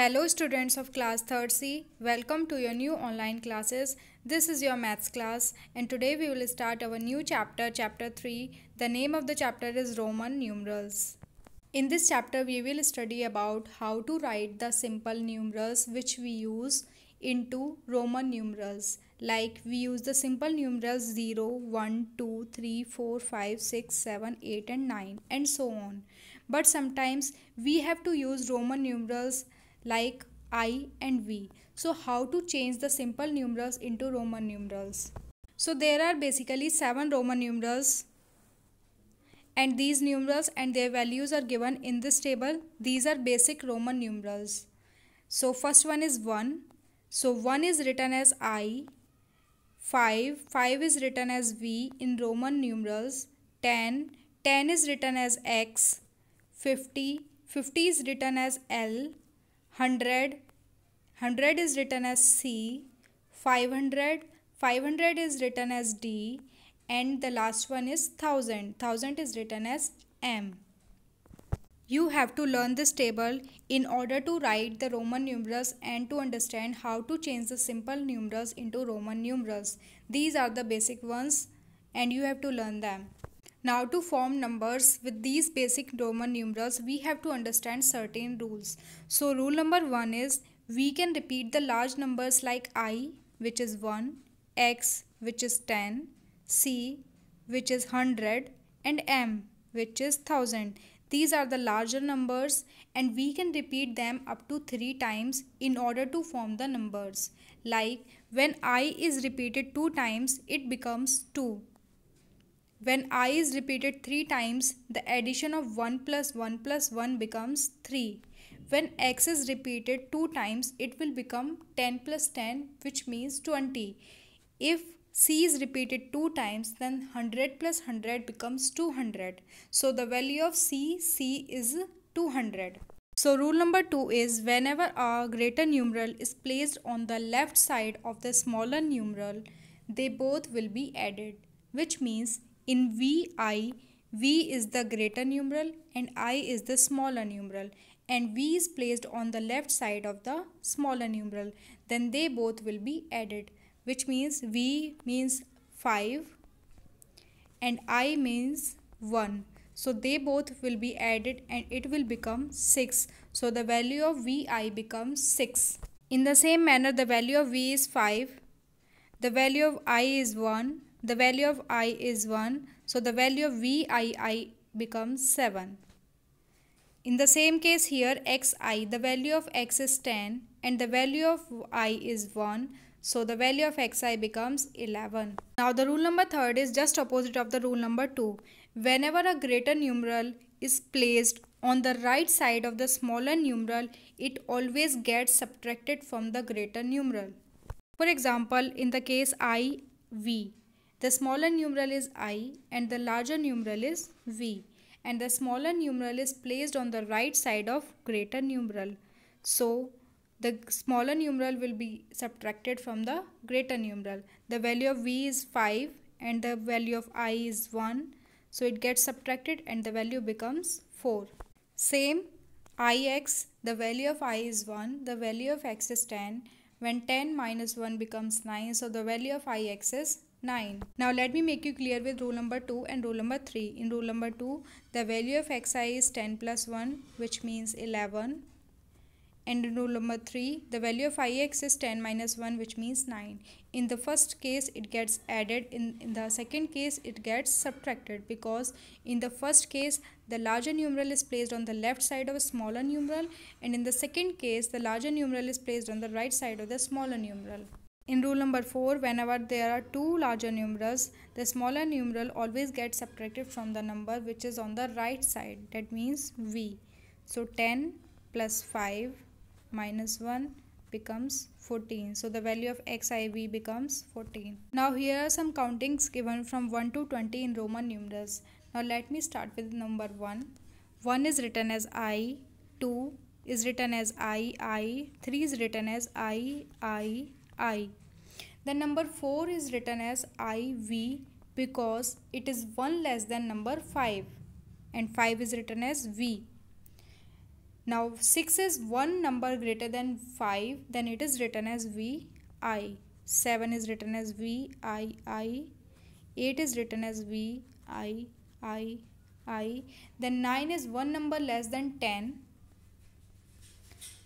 Hello students of class 3rd C. Welcome to your new online classes. This is your maths class and today we will start our new chapter, chapter 3. The name of the chapter is Roman numerals. In this chapter we will study about how to write the simple numerals which we use into Roman numerals. Like we use the simple numerals 0, 1, 2, 3, 4, 5, 6, 7, 8 and 9 and so on. But sometimes we have to use Roman numerals like I and V. So how to change the simple numerals into Roman numerals. So there are basically 7 Roman numerals and these numerals and their values are given in this table. These are basic Roman numerals. So first one is 1. So 1 is written as I. 5. 5 is written as V in Roman numerals. 10. 10 is written as X. 50. 50 is written as L. 100 100 is written as C 500 500 is written as D and the last one is 1000 1000 is written as M you have to learn this table in order to write the Roman numerals and to understand how to change the simple numerals into Roman numerals. These are the basic ones and you have to learn them. Now to form numbers with these basic Roman numerals, we have to understand certain rules. So rule number 1 is we can repeat the large numbers like i which is 1, x which is 10, c which is 100 and m which is 1000. These are the larger numbers and we can repeat them up to 3 times in order to form the numbers. Like when i is repeated 2 times it becomes 2 when i is repeated 3 times, the addition of 1 plus 1 plus 1 becomes 3. When x is repeated 2 times, it will become 10 plus 10 which means 20. If c is repeated 2 times, then 100 plus 100 becomes 200. So the value of c, c is 200. So rule number 2 is whenever a greater numeral is placed on the left side of the smaller numeral, they both will be added which means in VI, V is the greater numeral and I is the smaller numeral and V is placed on the left side of the smaller numeral. Then they both will be added which means V means 5 and I means 1. So they both will be added and it will become 6. So the value of VI becomes 6. In the same manner the value of V is 5. The value of I is 1 the value of i is 1 so the value of vii becomes 7 in the same case here xi the value of x is 10 and the value of i is 1 so the value of xi becomes 11 now the rule number 3 is just opposite of the rule number 2 whenever a greater numeral is placed on the right side of the smaller numeral it always gets subtracted from the greater numeral for example in the case i v the smaller numeral is i and the larger numeral is v and the smaller numeral is placed on the right side of greater numeral. So the smaller numeral will be subtracted from the greater numeral. The value of v is 5 and the value of i is 1. So it gets subtracted and the value becomes 4. Same ix, the value of i is 1, the value of x is 10. When 10 minus 1 becomes 9, so the value of ix is 9. Now let me make you clear with rule number 2 and rule number 3. In rule number 2, the value of xi is 10 plus 1 which means 11 and in rule number 3 the value of ix is 10 minus 1 which means 9 in the first case it gets added in, in the second case it gets subtracted because in the first case the larger numeral is placed on the left side of a smaller numeral and in the second case the larger numeral is placed on the right side of the smaller numeral in rule number 4, whenever there are two larger numerals, the smaller numeral always gets subtracted from the number which is on the right side. That means V. So 10 plus 5 minus 1 becomes 14. So the value of XIV becomes 14. Now here are some countings given from 1 to 20 in Roman numerals. Now let me start with number 1. 1 is written as I, 2 is written as I, I, 3 is written as I, I, I. The number 4 is written as IV because it is 1 less than number 5 and 5 is written as V. Now 6 is 1 number greater than 5 then it is written as VI. 7 is written as VII. 8 is written as VII. Then 9 is 1 number less than 10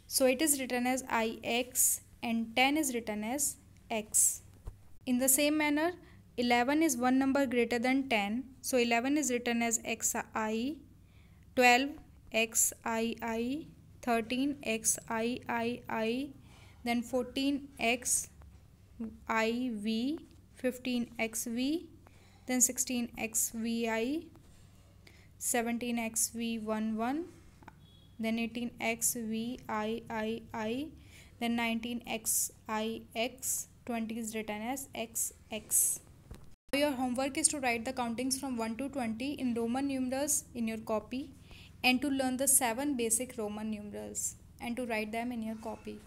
so it is written as ix and 10 is written as x. In the same manner, 11 is one number greater than 10. So 11 is written as xi, 12 xii, 13 xiii, then 14 xiv, 15 xv, then 16 xvi, 17 xv11, then 18 xviii, then 19xix, 20 is written as xx. Now your homework is to write the countings from 1 to 20 in Roman numerals in your copy and to learn the 7 basic Roman numerals and to write them in your copy.